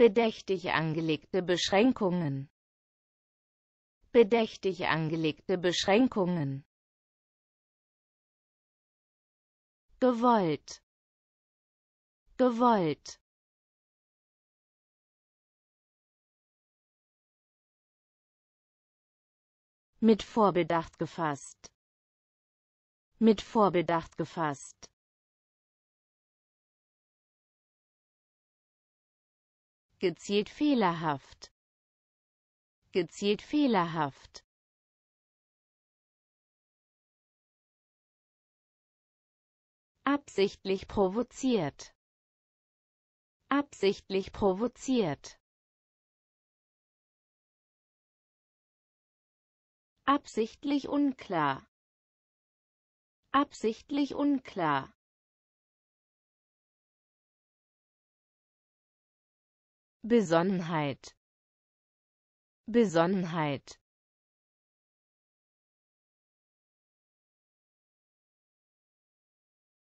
Bedächtig angelegte Beschränkungen. Bedächtig angelegte Beschränkungen. Gewollt. Gewollt. Mit Vorbedacht gefasst. Mit Vorbedacht gefasst. gezielt fehlerhaft, gezielt fehlerhaft. absichtlich provoziert, absichtlich provoziert. absichtlich unklar, absichtlich unklar. Besonnenheit Besonnenheit